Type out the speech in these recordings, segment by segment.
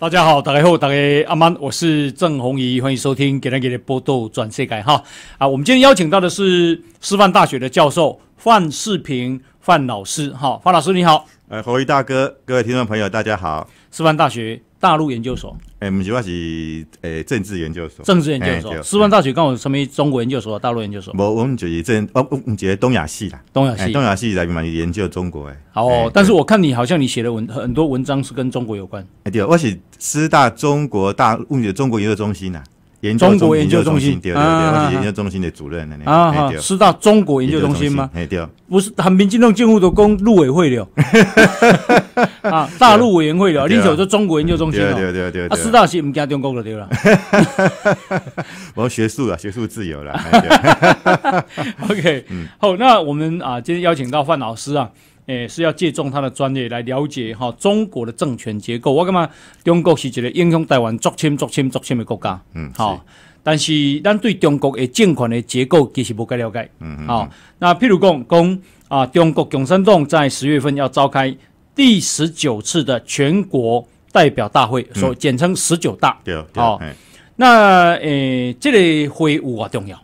大家好，打开后打开阿曼，我是郑红怡，欢迎收听《给咱给的波豆转世界》哈啊！我们今天邀请到的是师范大学的教授范世平范老师哈，范老师你好，呃，侯毅大哥，各位听众朋友大家好，师范大学。大陆研究所，哎，唔是我是诶政治研究所，政治研究所，师范大学跟我什么中国研究所，大陆研究所。无，我们就是政，哦，我们是东亚系啦，东亚系，东亚系代表嘛，研究中国诶。哦，但是我看你好像你写的文很多文章是跟中国有关。哎，对，我是师大中国大物的中国研究中心呐。研究中国研究中心对中国研究中心的主任啊，师大中国研究中心吗？没掉，不是，很民进党进屋的公陆委会了，啊，大陆委员会了，你就是中国研究中心了，对对对对，师大是不惊中国的对了，我 学术了，学术自由了，OK，好，那我们啊，今天邀请到范老师啊。诶，是要借重他的专业来了解哈中国的政权结构。我感觉中国是一个英雄台湾作亲、作亲、作亲的国家，嗯，好。但是咱对中国的政权的结构其实不该了解，嗯嗯。好，那譬如讲讲啊，中国共产党在十月份要召开第十九次的全国代表大会，所简称十九大，对好。那诶，这个会有啊重要？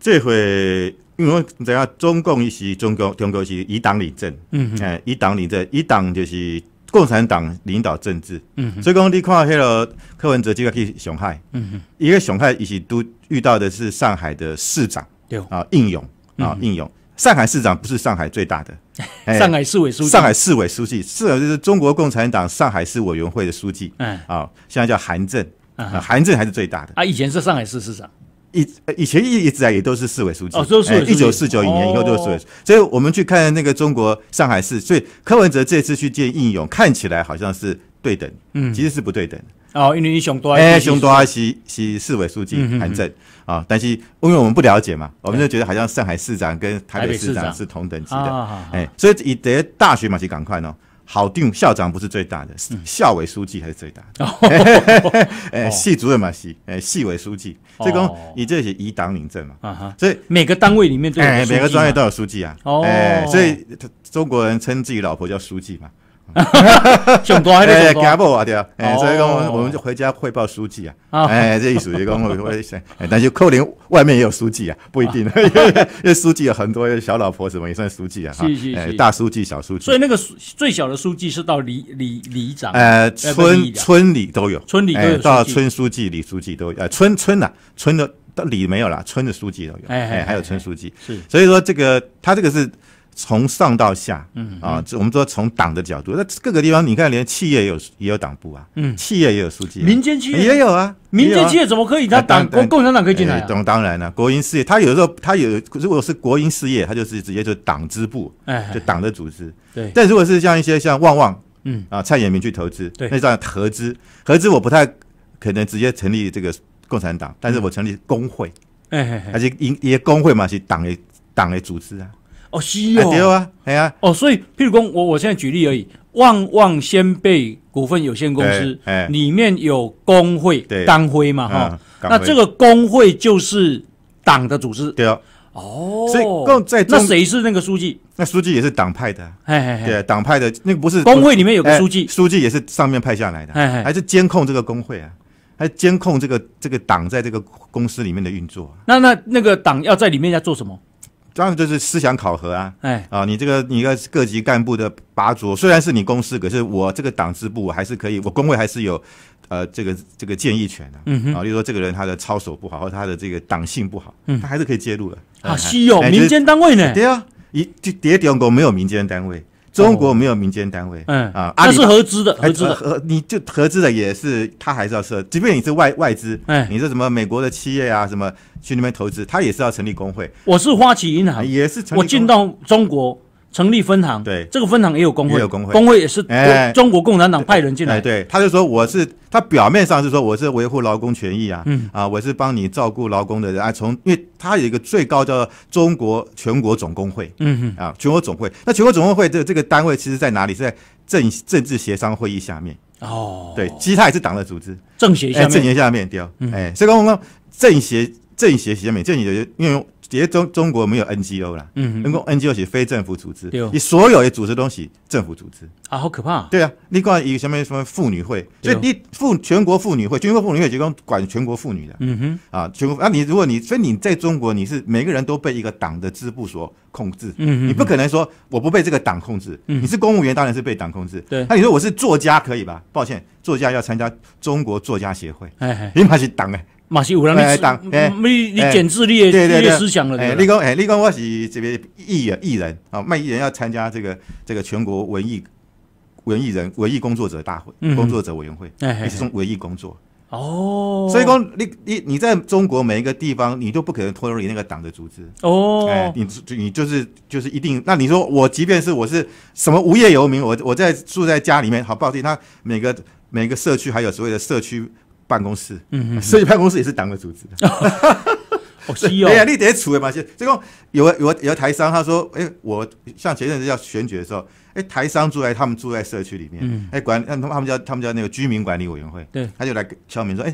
这会。因为知样，中共是中共，中国是以党领政，嗯，哎，以党领政，以党就是共产党领导政治。嗯，所以讲，你看到黑罗柯文哲就要去熊海，嗯哼，因为熊海一前都遇到的是上海的市长，对，啊，应勇，啊，应勇，上海市长不是上海最大的，上海市委书记，上海市委书记是就是中国共产党上海市委员会的书记，嗯，啊，现在叫韩正，啊，韩正还是最大的，啊，以前是上海市市长。以以前一直啊，也都是市委书记。哦，就是一九四九一年以后都是。所以，我们去看那个中国上海市，所以柯文哲这次去见应勇，看起来好像是对等，其实是不对等哦，因为应雄多哎，雄多啊，是是市委书记韩正啊，但是因为我们不了解嘛，我们就觉得好像上海市长跟台北市长是同等级的。哎，所以以得大学嘛，就赶快呢。好定校长不是最大的，校委书记还是最大的。哎，系主任嘛，系哎，系委书记，这个你这是以党领政嘛？啊哈，所以每个单位里面都有每个专业都有书记啊。哎，所以中国人称自己老婆叫书记嘛。哈哈哈哈哈！上大哎，加啊，对啊，所以讲我们就回家汇报书记啊，哎，这属于讲危险，但是扣林外面也有书记啊，不一定，因为书记有很多小老婆什么也算书记啊，哈，是大书记小书记，所以那个最小的书记是到里里里长，呃，村村里都有，村里到村书记、李书记都有，呃，村村呐，村的里没有啦，村的书记都有，哎哎，还有村书记，是，所以说这个他这个是。从上到下，嗯啊，我们说从党的角度，那各个地方你看，连企业也有也有党部啊，嗯，企业也有书记，民间企业也有啊，民间企业怎么可以？他党共共产党可以进来？当当然了，国营事业，他有时候他有，如果是国营事业，他就是直接就党支部，哎，就党的组织，对。但如果是像一些像旺旺，嗯啊，蔡衍明去投资，对，那叫合资，合资我不太可能直接成立这个共产党，但是我成立工会，哎，而且一一些工会嘛是党的党的组织啊。哦，是哦，对啊，对啊，哦，所以，譬如说，我我现在举例而已，旺旺仙贝股份有限公司里面有工会，当会嘛，哈，那这个工会就是党的组织，对啊，哦，所以，那谁是那个书记？那书记也是党派的，哎，对，党派的那个不是工会里面有个书记，书记也是上面派下来的，还是监控这个工会啊，还监控这个这个党在这个公司里面的运作。那那那个党要在里面要做什么？当然就是思想考核啊，哎啊，你这个一个各级干部的拔擢，虽然是你公司，可是我这个党支部还是可以，我工会还是有，呃，这个这个建议权的，啊，例如说这个人他的操守不好，或者他的这个党性不好，他还是可以介入的。啊，稀有民间单位呢？对啊，一就一点讲没有民间单位。中国没有民间单位，嗯啊，它是合资的，合资的，合你就合资的也是，他还是要设，即便你是外外资，哎，你是什么美国的企业啊，什么去那边投资，他也是要成立工会。我是花旗银行，也是成我进到中国。成立分行，对这个分行也有工会，有工会，工会也是中国共产党派人进来。哎，对，他就说我是他表面上是说我是维护劳工权益啊，嗯啊，我是帮你照顾劳工的人啊。从因为他有一个最高叫中国全国总工会，嗯嗯啊，全国总会，那全国总工会这这个单位其实在哪里？是在政政治协商会议下面哦，对，其实他也是党的组织，政协下面，政协下面对，哎，所以刚刚政协政协下面，政协因为。直接中中国没有 NGO 了，嗯，能够 NGO 是非政府组织，你所有的组织东西政府组织啊，好可怕，对啊，你管一个什么什么妇女会，所以你妇全国妇女会，全国妇女会就是管全国妇女的，嗯哼，啊全国啊你如果你所以你在中国你是每个人都被一个党的支部所控制，嗯哼，你不可能说我不被这个党控制，你是公务员当然是被党控制，对，那你说我是作家可以吧？抱歉，作家要参加中国作家协会，哎哎，因是党哎。马克思主义你立立宪治立立思想了。立功哎，立功！我是这边艺人艺人啊，卖艺人要参加这个这个全国文艺文艺人文艺工作者大会，工作者委员会，是种文艺工作。哦，所以说你你你在中国每一个地方，你都不可能脱离那个党的组织。哦，哎，你你就是就是一定。那你说我即便是我是什么无业游民，我我在住在家里面，好抱歉，他每个每个社区还有所谓的社区。办公室，嗯，所以办公室也是党的组织的。哦，是哦，啊，你得处理嘛。这果有有有个台商，他说：“哎，我像前阵子要选举的时候，哎，台商住在他们住在社区里面，嗯，哎，管，他们他们叫他们叫那个居民管理委员会，对，他就来敲门说：‘哎，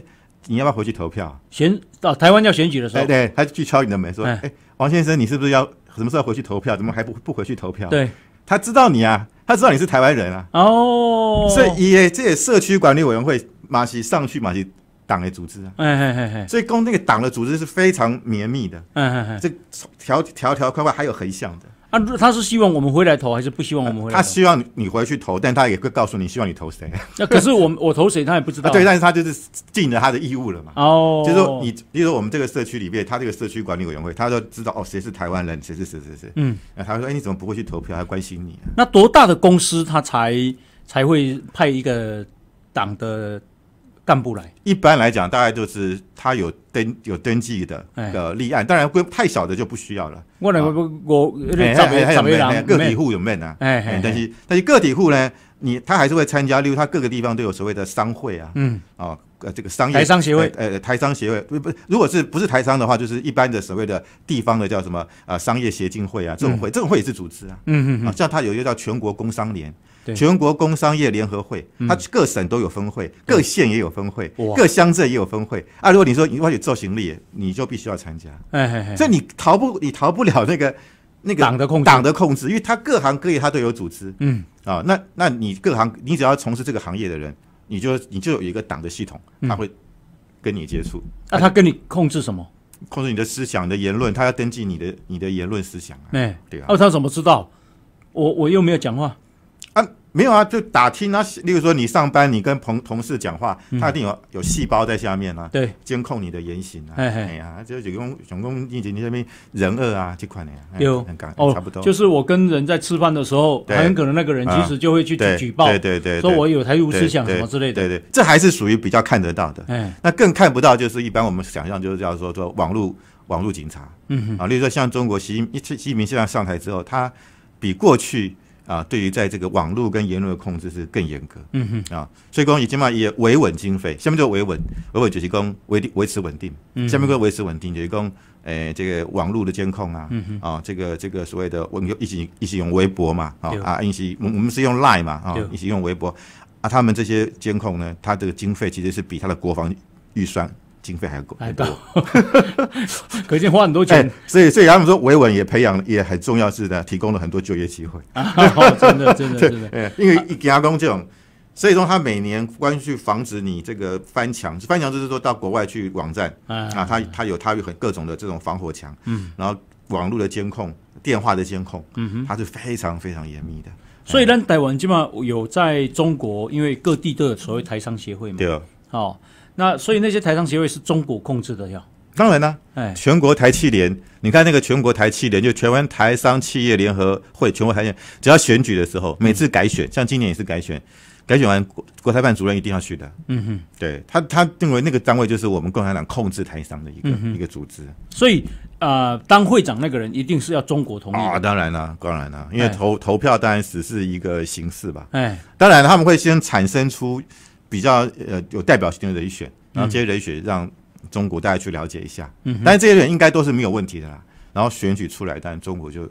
你要不要回去投票？’选到台湾要选举的时候，对，他就去敲你的门说：‘哎，王先生，你是不是要什么时候回去投票？怎么还不不回去投票？’对，他知道你啊，他知道你是台湾人啊。哦，所以也这也社区管理委员会。马西上去，马西党的组织啊，哎哎哎所以公那个党的组织是非常绵密的，哎哎哎，这条条条块块还有横向的啊。他是希望我们回来投，还是不希望我们回来？他希望你回去投，但他也会告诉你希望你投谁。那可是我 我投谁，他也不知道。对，但是他就是尽了他的义务了嘛。哦，就是说你，比如说我们这个社区里面，他这个社区管理委员会，他都知道哦，谁是台湾人，谁是谁谁谁。嗯，啊，他说，哎，你怎么不会去投票？还关心你？那多大的公司，他才才会派一个党的？干部来，一般来讲，大概就是他有登有登记的呃立案，当然规太小的就不需要了。我那个我照片还有没？个体户有没呢？哎哎，但是但是个体户呢？你他还是会参加，例如他各个地方都有所谓的商会啊，嗯，啊，呃，这个商业台商协会，呃，台商协会不不，如果是不是台商的话，就是一般的所谓的地方的叫什么啊，商业协进会啊，这种会，这种会也是组织啊，嗯嗯，啊，像他有一个叫全国工商联，全国工商业联合会，他各省都有分会，各县也有分会，各乡镇也有分会啊。如果你说你要去做行李，你就必须要参加，哎哎所以你逃不你逃不了那个那个党的控制，党的控制，因为他各行各业他都有组织，嗯。啊，那那你各行，你只要从事这个行业的人，你就你就有一个党的系统，他会跟你接触。那他跟你控制什么？控制你的思想的言论，他要登记你的你的言论思想。哎，对啊。哦，他怎么知道我我又没有讲话？没有啊，就打听啊。例如说，你上班，你跟同同事讲话，他一定有有细胞在下面啊，对，监控你的言行啊。哎呀，就是总共总共，毕你那边人恶啊这块呢，有哦，差不多。就是我跟人在吃饭的时候，很可能那个人其实就会去去举报，对对对，说我有台独思想什么之类的。对对，这还是属于比较看得到的。哎，那更看不到就是一般我们想象就是叫说说网络网络警察，嗯啊，例如说像中国习一习近平现在上台之后，他比过去。啊，对于在这个网络跟言论的控制是更严格，嗯哼，啊，所以讲，已经嘛也维稳经费，下面就维稳，维稳就是讲维维维持稳定，嗯，下面就维持稳定就是如讲，诶，这个网络的监控啊，嗯哼，啊，这个这个所谓的，我们一起一起用微博嘛，啊啊，一起，我我们是用 Line 嘛，啊，一起用微博，啊，他们这些监控呢，它这个经费其实是比它的国防预算。经费还够，还够，可见花很多钱。所以，所以他们说维稳也培养也很重要，是的，提供了很多就业机会。真 的，真的，真的。因为给阿公这种，所以说他每年关于去防止你这个翻墙，翻墙就是说到国外去网站啊，他他有他有很各种的这种防火墙，嗯，然后网络的监控、电话的监控，嗯哼，他是非常非常严密的。所以，咱台湾基本上有在中国，因为各地都有所谓台商协会嘛，对啊，好。那所以那些台商协会是中国控制的，要当然啦，哎，全国台企联，你看那个全国台企联，就全湾台商企业联合会，全国台联，只要选举的时候，每次改选，像今年也是改选，改选完国国台办主任一定要去的，嗯哼，对他他认为那个单位就是我们共产党控制台商的一个一个组织，所以呃，当会长那个人一定是要中国同意啊，当然了，当然了，因为投投票当然只是一个形式吧，哎，当然他们会先产生出。比较呃有代表性的人选，然后这些人选让中国大家去了解一下，嗯，但是这些人应该都是没有问题的啦。然后选举出来，但然中国就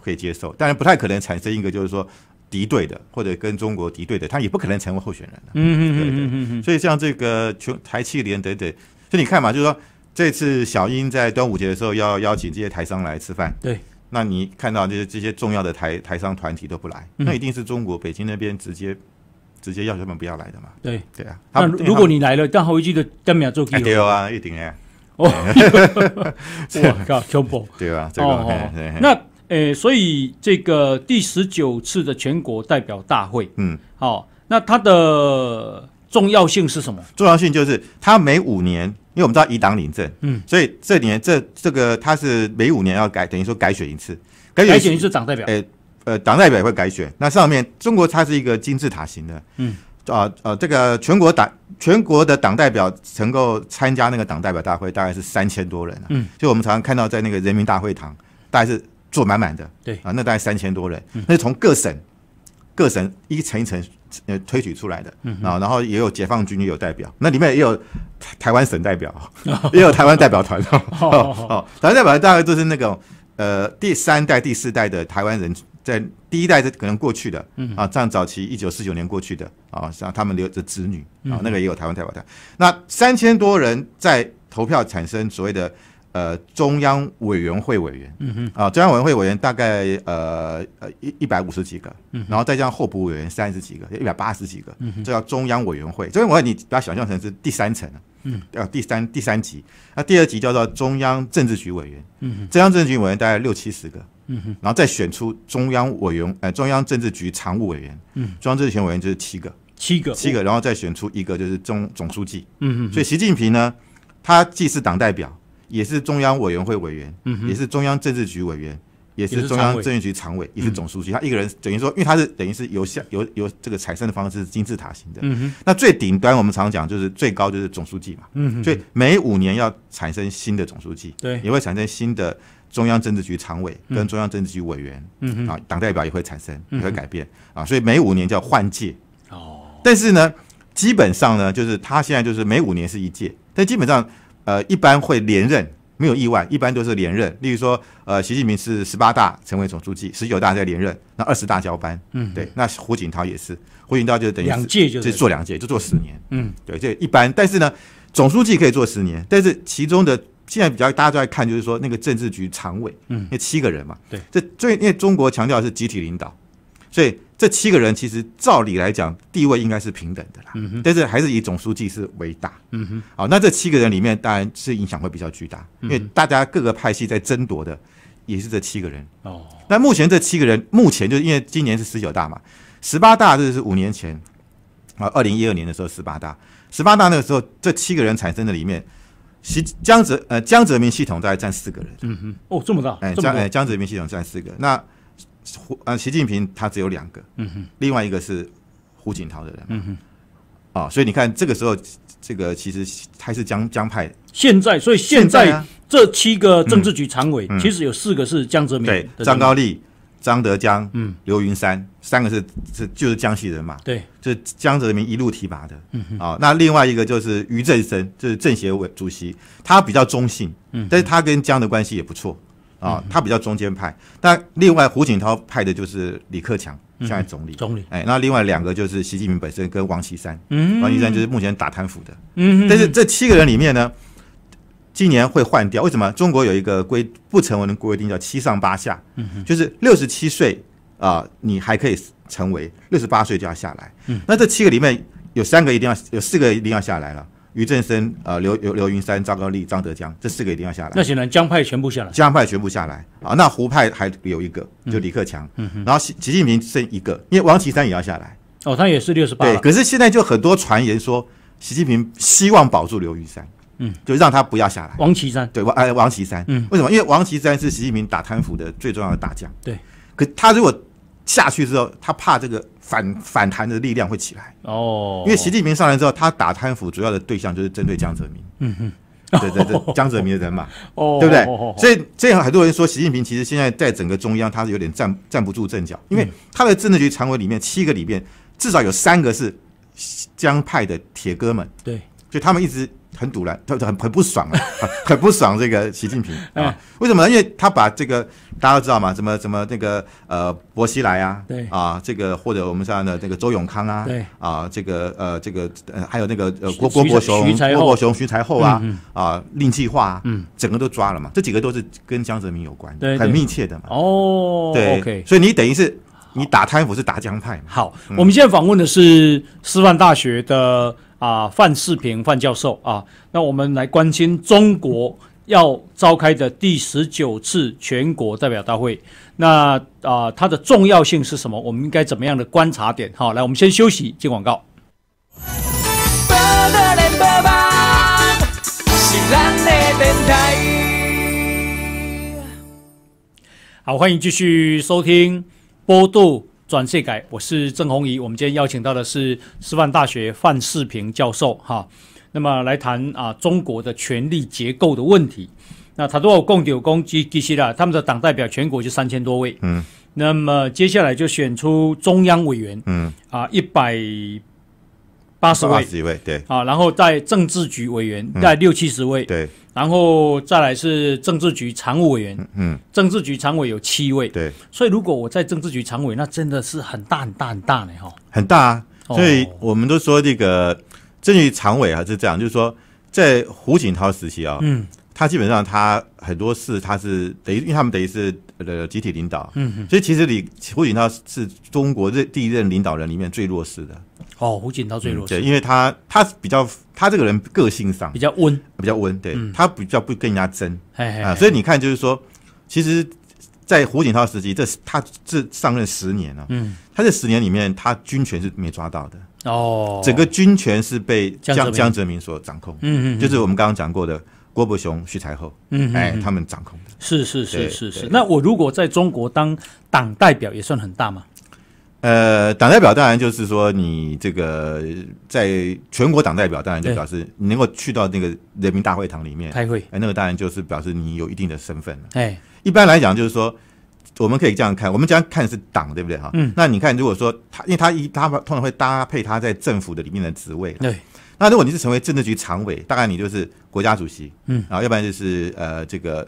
可以接受，当然不太可能产生一个就是说敌对的或者跟中国敌对的，他也不可能成为候选人嗯嗯嗯嗯嗯。所以像这个台气联等等，所以你看嘛，就是说这次小英在端午节的时候要邀请这些台商来吃饭，对，那你看到这些这些重要的台台商团体都不来，那一定是中国北京那边直接。直接要他们不要来的嘛？对对啊。那如果你来了，但一去的都秒有做记录。啊，一定哎。哦，我 靠，恐怖，对吧？哦哦。那诶，所以这个第十九次的全国代表大会，嗯，好，那它的重要性是什么？重要性就是它每五年，因为我们知道一党领政，嗯，所以这年这这个它是每五年要改，等于说改选一次，改选一次党代表。呃，党代表也会改选。那上面，中国它是一个金字塔型的。嗯。啊啊，这个全国党全国的党代表能够参加那个党代表大会，大概是三千多人啊。嗯。就我们常常看到在那个人民大会堂，大概是坐满满的。对。啊，那大概三千多人。嗯。那是从各省各省一层一层呃推举出来的。嗯。啊，然后也有解放军也有代表，那里面也有台湾省代表，也有台湾代表团。哦。台湾代表大概就是那个呃第三代、第四代的台湾人。在第一代是可能过去的，嗯啊，像早期一九四九年过去的啊，像他们留的子女啊，那个也有台湾代表团。那三千多人在投票产生所谓的呃中央委员会委员，嗯哼，啊中央委员会委员大概呃呃一一百五十几个，嗯，然后再上候补委员三十几个，一百八十几个，这叫中央委员会。中央委员会你把它想象成是第三层，嗯，要第三第三级，那第二级叫做中央政治局委员，嗯哼，中央政治局委员大概六七十个。嗯哼，然后再选出中央委员，呃，中央政治局常务委员，嗯，中央政治局委员就是七个，七个，七个，然后再选出一个就是中总书记，嗯哼，所以习近平呢，他既是党代表，也是中央委员会委员，嗯哼，也是中央政治局委员，也是中央政治局常委，也是总书记，他一个人等于说，因为他是等于是由下由由这个产生的方式是金字塔型的，嗯哼，那最顶端我们常讲就是最高就是总书记嘛，嗯哼，所以每五年要产生新的总书记，对，也会产生新的。中央政治局常委跟中央政治局委员，嗯啊，党代表也会产生，也会改变啊，所以每五年叫换届哦。但是呢，基本上呢，就是他现在就是每五年是一届，但基本上呃一般会连任，没有意外，一般都是连任。例如说，呃，习近平是十八大成为总书记，十九大再连任，那二十大交班，嗯，对。那胡锦涛也是，胡锦涛就等于两届就是做两届，就做十年，嗯，对，这一般。但是呢，总书记可以做十年，但是其中的。现在比较大家都在看，就是说那个政治局常委，嗯，那七个人嘛，对，这最因为中国强调是集体领导，所以这七个人其实照理来讲地位应该是平等的啦，嗯哼，但是还是以总书记是为大，嗯哼，好，那这七个人里面当然是影响会比较巨大，因为大家各个派系在争夺的也是这七个人，哦，那目前这七个人目前就是因为今年是十九大嘛，十八大这是五年前啊，二零一二年的时候十八大，十八大那个时候这七个人产生的里面。习江泽呃江泽民系统大概占四个人，嗯哼，哦这么大，哎江哎江泽民系统占四个，那胡呃习近平他只有两个，嗯哼，另外一个是胡锦涛的人，嗯哼，啊所以你看这个时候这个其实还是江江派，现在所以现在这七个政治局常委其实有四个是江泽民，对，张高丽、张德江、嗯刘云山。三个是是就是江西人嘛？对，是江浙人民一路提拔的。嗯哼，啊，那另外一个就是余振生，就是政协委主席，他比较中性。嗯。但是他跟江的关系也不错。啊，他比较中间派。那另外胡锦涛派的就是李克强，现在总理。总理。哎，那另外两个就是习近平本身跟王岐山。嗯。王岐山就是目前打贪腐的。嗯嗯。但是这七个人里面呢，今年会换掉。为什么？中国有一个规不成文的规定叫“七上八下”。嗯哼。就是六十七岁。啊，你还可以成为六十八岁就要下来。嗯，那这七个里面，有三个一定要，有四个一定要下来了。于振生、呃，刘刘刘云山、张高丽、张德江这四个一定要下来。那显然江派全部下来，江派全部下来啊。那湖派还有一个，就李克强。嗯，然后习习近平剩一个，因为王岐山也要下来。哦，他也是六十八。对，可是现在就很多传言说，习近平希望保住刘云山。嗯，就让他不要下来。王岐山，对，王哎王岐山。嗯，为什么？因为王岐山是习近平打贪腐的最重要的大将。对。可他如果下去之后，他怕这个反反弹的力量会起来哦，因为习近平上来之后，他打贪腐主要的对象就是针对江泽民，嗯哼，对对对，江泽民的人嘛，哦，对不对？所以这样很多人说，习近平其实现在在整个中央他是有点站站不住阵脚，因为他的政治局常委里面七个里面至少有三个是江派的铁哥们，对，就他们一直。很堵了，他 很很不爽了，很不爽这个习近平 啊？为什么？因为他把这个大家都知道嘛，什么什么那个呃薄熙来啊，对啊，这个或者我们像的那个周永康啊，对啊，这个呃这个呃还有那个呃郭郭伯雄、郭伯雄、徐才厚啊嗯啊令计划，嗯，整个都抓了嘛。这几个都是跟江泽民有关的，很密切的嘛。哦，对，所以你等于是你打贪腐是打江派嘛。好，我们现在访问的是师范大学的。啊，范世平范教授啊，那我们来关心中国要召开的第十九次全国代表大会。那啊，它的重要性是什么？我们应该怎么样的观察点？好，来，我们先休息，接广告。好，欢迎继续收听波度。转世改，我是郑红怡。我们今天邀请到的是师范大学范世平教授，哈，那么来谈啊中国的权力结构的问题。那他都要共九公及这些啦，他们的党代表全国就三千多位，嗯，那么接下来就选出中央委员，嗯，啊一百八十位，八十位对，啊，然后在政治局委员在六七十位，对。然后再来是政治局常务委员，嗯，政治局常委有七位，对，所以如果我在政治局常委，那真的是很大很大很大的哈，很大。所以我们都说这个政治常委还是这样，就是说在胡锦涛时期啊，嗯，他基本上他很多事他是等于，因为他们等于是。呃，集体领导，嗯，所以其实李胡锦涛是中国任第一任领导人里面最弱势的。哦，胡锦涛最弱势，对，因为他他比较他这个人个性上比较温，比较温，对他比较不跟人家争，啊，所以你看就是说，其实，在胡锦涛时期，这他这上任十年了，嗯，他这十年里面，他军权是没抓到的，哦，整个军权是被江江泽民所掌控，嗯嗯，就是我们刚刚讲过的郭伯雄、徐才厚，嗯哎，他们掌控。是是是是是，那我如果在中国当党代表也算很大吗？呃，党代表当然就是说你这个在全国党代表当然就表示能够去到那个人民大会堂里面开会，哎，那个当然就是表示你有一定的身份了。哎，一般来讲就是说，我们可以这样看，我们这样看是党对不对哈？嗯。那你看，如果说他，因为他一他们通常会搭配他在政府的里面的职位，对。那如果你是成为政治局常委，大概你就是国家主席，嗯，然后要不然就是呃这个。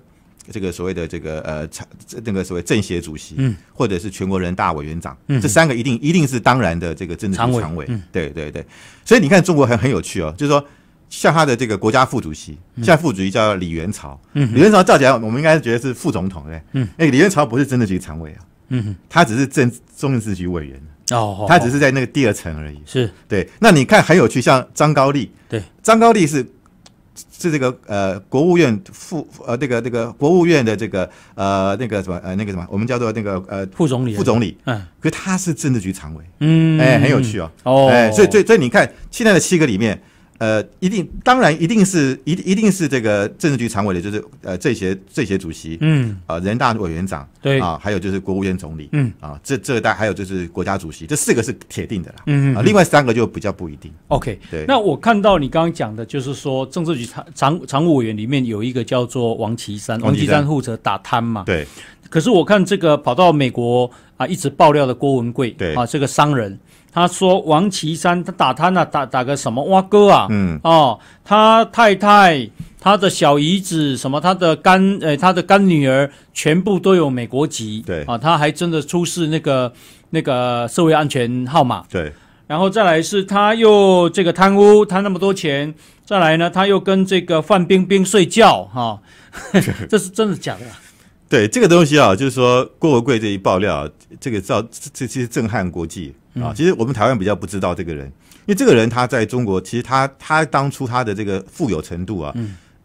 这个所谓的这个呃常这那个所谓政协主席，或者是全国人大委员长，这三个一定一定是当然的这个政治局常委，对对对。所以你看中国很很有趣哦，就是说像他的这个国家副主席，现在副主席叫李元朝，嗯，李元朝叫起来，我们应该觉得是副总统，对嗯。哎，李元朝不是政治局常委啊，嗯，他只是政中央政治局委员，哦，他只是在那个第二层而已。是，对。那你看很有趣，像张高丽，对，张高丽是。是这个呃，国务院副呃，那个那个国务院的这个呃，那个什么呃，那个什么，我们叫做那个呃，副总理副总理，嗯，可是他是政治局常委，嗯，哎，很有趣哦，哦，哎，所以所以所以你看现在的七个里面。呃，一定当然一定是，一一定是这个政治局常委的，就是呃，政协政协主席，嗯，呃，人大委员长，对啊，还有就是国务院总理，嗯啊，这这一代还有就是国家主席，这四个是铁定的啦，嗯嗯，啊，另外三个就比较不一定。OK，对，那我看到你刚刚讲的，就是说政治局常常常务委员里面有一个叫做王岐山，王岐山负责打贪嘛，对，可是我看这个跑到美国啊，一直爆料的郭文贵，对啊，这个商人。他说王岐山他打他那打打个什么蛙哥啊嗯哦他太太他的小姨子什么他的干呃，他的干女儿全部都有美国籍对啊他还真的出示那个那个社会安全号码对然后再来是他又这个贪污贪那么多钱再来呢他又跟这个范冰冰睡觉哈 这是真的假的？对这个东西啊，就是说郭文贵这一爆料，这个造这其实震撼国际啊。其实我们台湾比较不知道这个人，因为这个人他在中国，其实他他当初他的这个富有程度啊，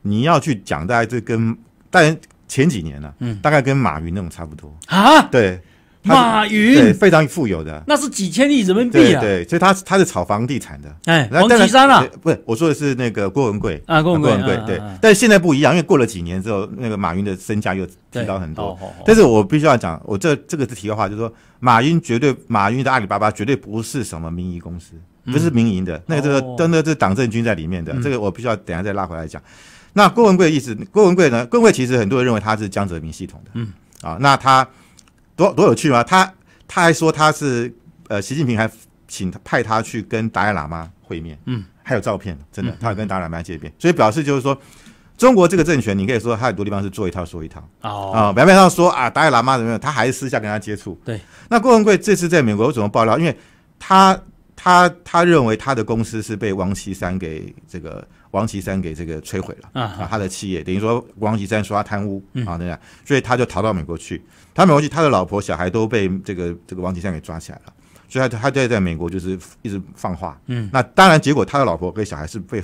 你要去讲大概这跟但前几年呢，大概跟马云那种差不多啊，对。马云非常富有的，那是几千亿人民币啊！对，所以他他是炒房地产的。哎，王第山啊，不是我说的是那个郭文贵啊，郭文贵对。但是现在不一样，因为过了几年之后，那个马云的身价又提高很多。但是我必须要讲，我这这个是题外话，就是说，马云绝对，马云的阿里巴巴绝对不是什么民营公司，不是民营的，那个这个真的是党政军在里面的，这个我必须要等下再拉回来讲。那郭文贵的意思，郭文贵呢？郭文贵其实很多人认为他是江泽民系统的，嗯啊，那他。多多有趣吗？他他还说他是呃，习近平还请他派他去跟达赖喇嘛会面，嗯，还有照片，真的，他有跟达赖喇嘛见面，所以表示就是说，中国这个政权，你可以说他很多地方是做一套说一套，哦，表面上说啊，达赖喇嘛怎么样，他还是私下跟他接触，对。那郭文贵这次在美国有什么爆料？因为他。他他认为他的公司是被王岐山给这个王岐山给这个摧毁了啊，他的企业等于说王岐山说他贪污啊那样，所以他就逃到美国去。他美国去，他的老婆小孩都被这个这个王岐山给抓起来了，所以他他在在美国就是一直放话。嗯，那当然结果他的老婆跟小孩是被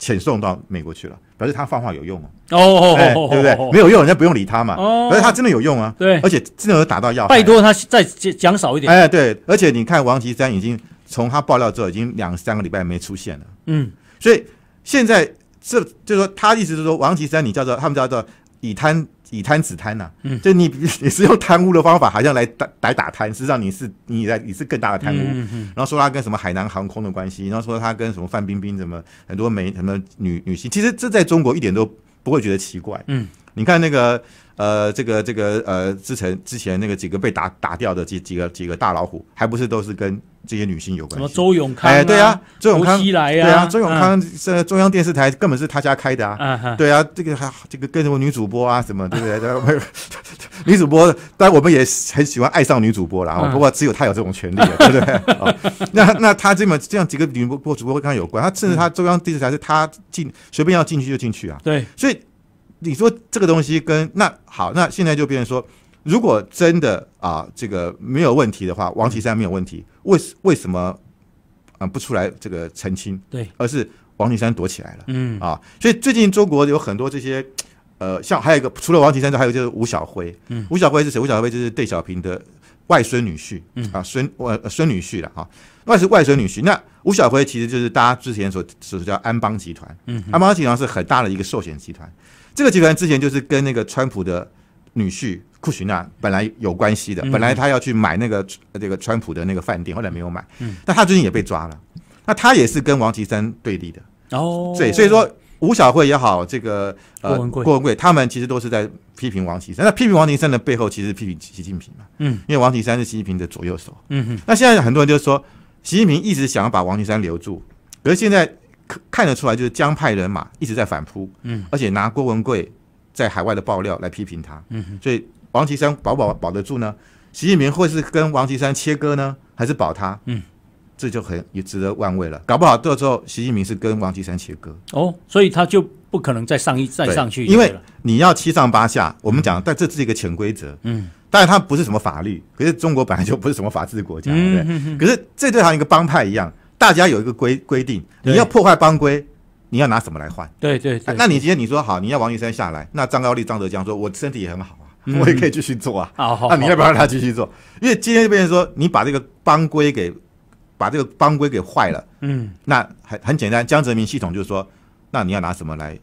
遣送到美国去了。可是他放话有用吗？哦，对不对？没有用，人家不用理他嘛。哦，可是他真的有用啊。对，而且真的有打到要拜托他再讲少一点。哎，对，而且你看王岐山已经。从他爆料之后，已经两三个礼拜没出现了。嗯，所以现在这就是说，他意思是说，王岐山，你叫做他们叫做以贪以贪止贪呐，就你 你是用贪污的方法，好像来打来打贪，实际上你是你在你是更大的贪污。然后说他跟什么海南航空的关系，然后说他跟什么范冰冰什么很多美什么女女星，其实这在中国一点都不会觉得奇怪。嗯，你看那个呃，这个这个呃，之前之前那个几个被打打掉的几几个几个大老虎，还不是都是跟这些女性有关，什么周永康哎，对啊，周永康西来啊，对啊，周永康在中央电视台根本是他家开的啊，对啊，这个还这个跟什么女主播啊什么，对不对？女主播，但我们也很喜欢爱上女主播了啊，不过只有他有这种权利，对不对？那那他这么这样几个女播主播跟他有关，他甚至他中央电视台是他进随便要进去就进去啊，对，所以你说这个东西跟那好，那现在就变成说。如果真的啊，这个没有问题的话，王岐山没有问题，为为什么啊不出来这个澄清？对，而是王岐山躲起来了。嗯啊，所以最近中国有很多这些，呃，像还有一个，除了王岐山之外，还有就是吴小辉。嗯，吴小辉是谁？吴小辉就是邓小平的外孙女婿。嗯啊，孙外孙女婿了哈，外是外孙女婿。那吴小辉其实就是大家之前所所叫安邦集团。嗯，安邦集团是很大的一个寿险集团。这个集团之前就是跟那个川普的女婿。库什纳本来有关系的，本来他要去买那个这个川普的那个饭店，后来没有买。嗯。那他最近也被抓了，那他也是跟王岐山对立的。哦。对，所以说吴小慧也好，这个呃郭文贵，他们其实都是在批评王岐山。那批评王岐山的背后，其实批评习近平嘛。嗯。因为王岐山是习近平的左右手。嗯哼。那现在很多人就说，习近平一直想要把王岐山留住，可是现在可看得出来，就是江派人马一直在反扑。嗯。而且拿郭文贵在海外的爆料来批评他。嗯。所以。王岐山保不保得住呢？习近平会是跟王岐山切割呢，还是保他？嗯，这就很也值得玩味了。搞不好到时候习近平是跟王岐山切割哦，所以他就不可能再上一再上去，因为你要七上八下。我们讲，但这是一个潜规则，嗯，但它不是什么法律，可是中国本来就不是什么法治国家，对不对？可是这就像一个帮派一样，大家有一个规规定，你要破坏帮规，你要拿什么来换？对对，那你今天你说好，你要王岐山下来，那张高丽、张德江说，我身体也很好。我也可以继续做啊，那你要不要让他继续做？因为今天就变成说你把这个帮规给把这个帮规给坏了，嗯，那很很简单，江泽民系统就是说，那你要拿什么来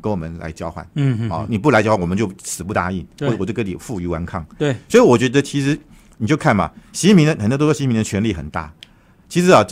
跟我们来交换？嗯，好，你不来交换，我们就死不答应，我我就跟你负隅顽抗。对，所以我觉得其实你就看嘛，习近平的很多都说习近平的权力很大，其实啊，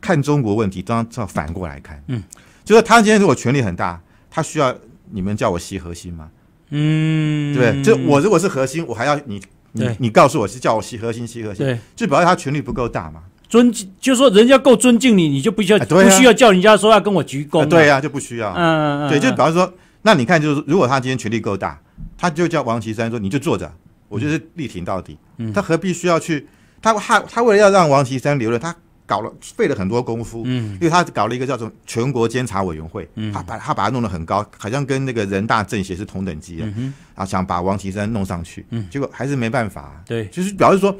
看中国问题当这要反过来看，嗯，就是他今天如果权力很大，他需要你们叫我习核心吗？嗯，对，就我如果是核心，我还要你，你，你告诉我是叫我吸核心吸核心，对，就表示他权力不够大嘛，尊，敬，就说人家够尊敬你，你就不需要，不需要叫人家说要跟我鞠躬，对啊，就不需要，嗯嗯嗯，对，就比方说，那你看，就是如果他今天权力够大，他就叫王岐山说你就坐着，我就是力挺到底，嗯，他何必需要去，他他他为了要让王岐山留着他。搞了费了很多功夫，嗯，因为他搞了一个叫做全国监察委员会，嗯，他把他把它弄得很高，好像跟那个人大政协是同等级的，嗯，啊，想把王岐山弄上去，嗯，结果还是没办法，对，就是表示说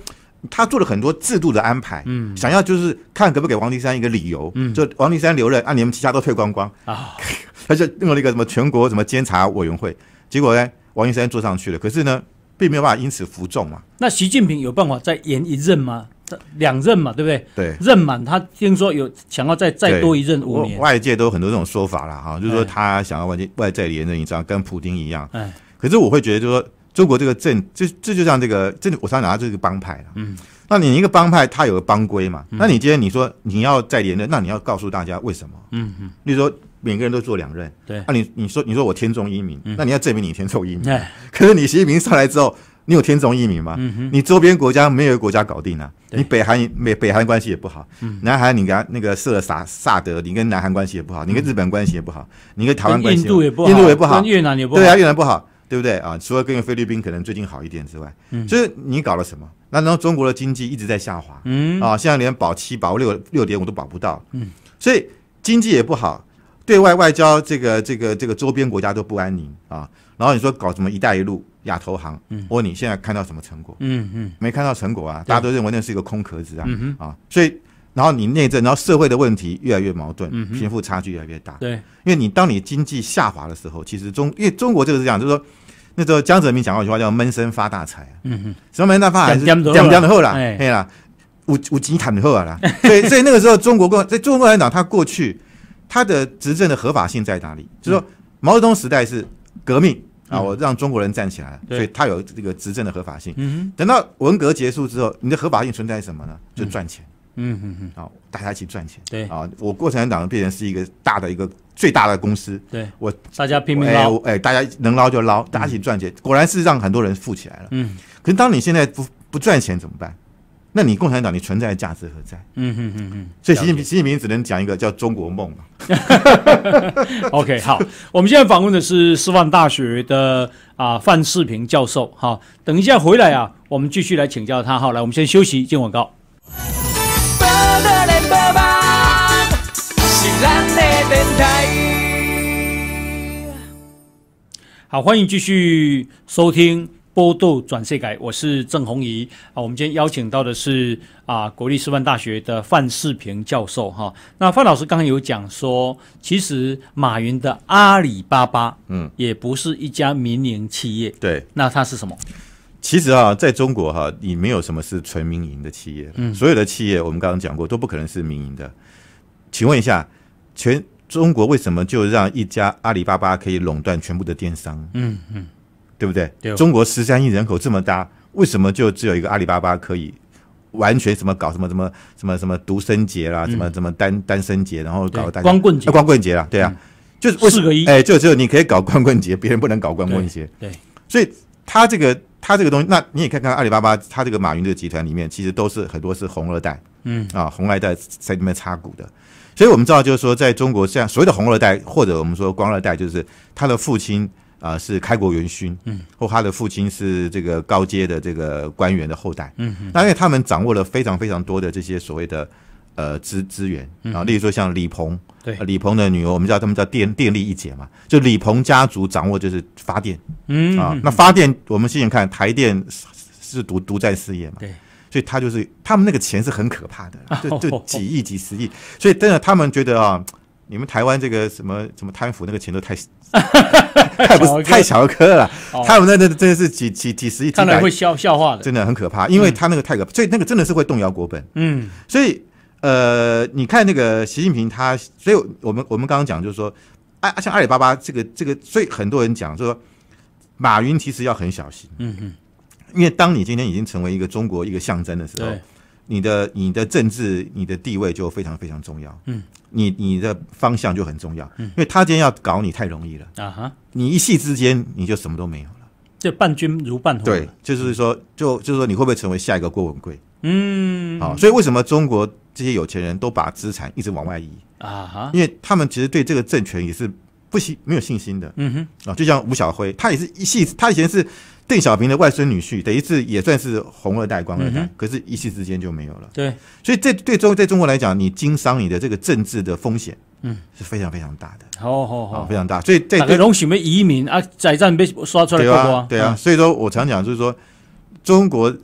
他做了很多制度的安排，嗯，想要就是看可不可以给王岐山一个理由，嗯，就王岐山留任，啊，你们其他都退光光啊，他就弄了一个什么全国什么监察委员会，结果呢，王岐山坐上去了，可是呢，并没有办法因此服众嘛。那习近平有办法再延一任吗？两任嘛，对不对？对，任满他听说有想要再再多一任五年，外界都有很多这种说法了哈，就是说他想要外界外在连任一张，跟普京一样。哎，可是我会觉得，就是说中国这个政，这这就像这个这，我刚拿这个帮派了。嗯，那你一个帮派，他有个帮规嘛？那你今天你说你要再连任，那你要告诉大家为什么？嗯嗯。如说每个人都做两任，对？那你你说你说我天纵英明，那你要证明你天纵英明。哎，可是你习近平上来之后。你有天纵一民吗？你周边国家没有一个国家搞定啊。你北韩、美北韩关系也不好，南韩你跟那个设了萨德，你跟南韩关系也不好，你跟日本关系也不好，你跟台湾关系也不好，印度也不好，越南也不好，对啊，越南不好，对不对啊？除了跟菲律宾可能最近好一点之外，就是你搞了什么？那然后中国的经济一直在下滑，嗯啊，现在连保七保六六点五都保不到，嗯，所以经济也不好，对外外交这个这个这个周边国家都不安宁啊。然后你说搞什么“一带一路”亚投行？我问你现在看到什么成果？嗯嗯，没看到成果啊！大家都认为那是一个空壳子啊！啊，所以然后你内政，然后社会的问题越来越矛盾，贫富差距越来越大。对，因为你当你经济下滑的时候，其实中因为中国这个是这样，就是说那时候江泽民讲过一句话叫“闷声发大财”啊，什么闷声发大财是“坦坦后”了，对啦，五五级坦后啦。所以 所以那个时候中国共在中国共产党他过去他的执政的合法性在哪里？就是说毛泽东时代是革命。啊，我让中国人站起来所以他有这个执政的合法性。等到文革结束之后，你的合法性存在什么呢？就赚钱。嗯嗯嗯。啊，大家一起赚钱。对。啊，我共产党变成是一个大的一个最大的公司。对。我大家拼命捞，哎，大家能捞就捞，大家一起赚钱，果然是让很多人富起来了。嗯。可是，当你现在不不赚钱怎么办？那你共产党，你存在的价值何在？嗯哼哼哼，所以习近平，习近平只能讲一个叫中国梦嘛。OK，好，我们现在访问的是师范大学的啊范世平教授。哈，等一下回来啊，我们继续来请教他。好，来，我们先休息，进广告。好，欢迎继续收听。波度转世改，我是郑红怡啊。我们今天邀请到的是啊，国立师范大学的范世平教授哈。那范老师刚刚有讲说，其实马云的阿里巴巴，嗯，也不是一家民营企业。对，那它是什么？其实啊，在中国哈，你没有什么是纯民营的企业，所有的企业我们刚刚讲过，都不可能是民营的。请问一下，全中国为什么就让一家阿里巴巴可以垄断全部的电商？嗯嗯。对不对？中国十三亿人口这么大，为什么就只有一个阿里巴巴可以完全什么搞什么什么什么什么独生节啦，什么什么单单身节，然后搞个光棍节，光棍节啦，对啊，就是为什么？哎，就只有你可以搞光棍节，别人不能搞光棍节。对，所以他这个他这个东西，那你也看看阿里巴巴，他这个马云这个集团里面，其实都是很多是红二代，嗯啊，红二代在里面插股的。所以我们知道，就是说，在中国像所谓的红二代，或者我们说光二代，就是他的父亲。啊，是开国元勋，嗯，或他的父亲是这个高阶的这个官员的后代，嗯，那因为他们掌握了非常非常多的这些所谓的呃资资源，啊，例如说像李鹏，对，李鹏的女儿，我们知道他们叫电电力一姐嘛，就李鹏家族掌握就是发电，嗯啊，那发电我们先想看，台电是独独占事业嘛，对，所以他就是他们那个钱是很可怕的，就就几亿几十亿，所以真的，他们觉得啊，你们台湾这个什么什么贪腐那个钱都太。太不是太小儿科了，他有那那真的是几几几十亿，真的会笑笑话的，真的很可怕，因为他那个太可怕，所以那个真的是会动摇国本。嗯，所以呃，你看那个习近平他，所以我们我们刚刚讲就是说，阿像阿里巴巴这个这个，所以很多人讲就说，马云其实要很小心，嗯嗯，因为当你今天已经成为一个中国一个象征的时候。你的你的政治你的地位就非常非常重要，嗯，你你的方向就很重要，嗯，因为他今天要搞你太容易了啊哈，你一系之间你就什么都没有了，就伴君如伴虎，对，就是说就就是说你会不会成为下一个郭文贵，嗯，好，所以为什么中国这些有钱人都把资产一直往外移啊哈，因为他们其实对这个政权也是不信没有信心的，嗯哼，啊，就像吴晓辉，他也是一系，他以前是。邓小平的外孙女婿，等于是也算是红二代、官二代，可是，一夕之间就没有了。对，所以这对中在中国来讲，你经商你的这个政治的风险，嗯，是非常非常大的。好，好，好，非常大。所以，哪个龙想要移民啊？在战被刷出来，对啊。对啊，所以说我常讲就是说，中国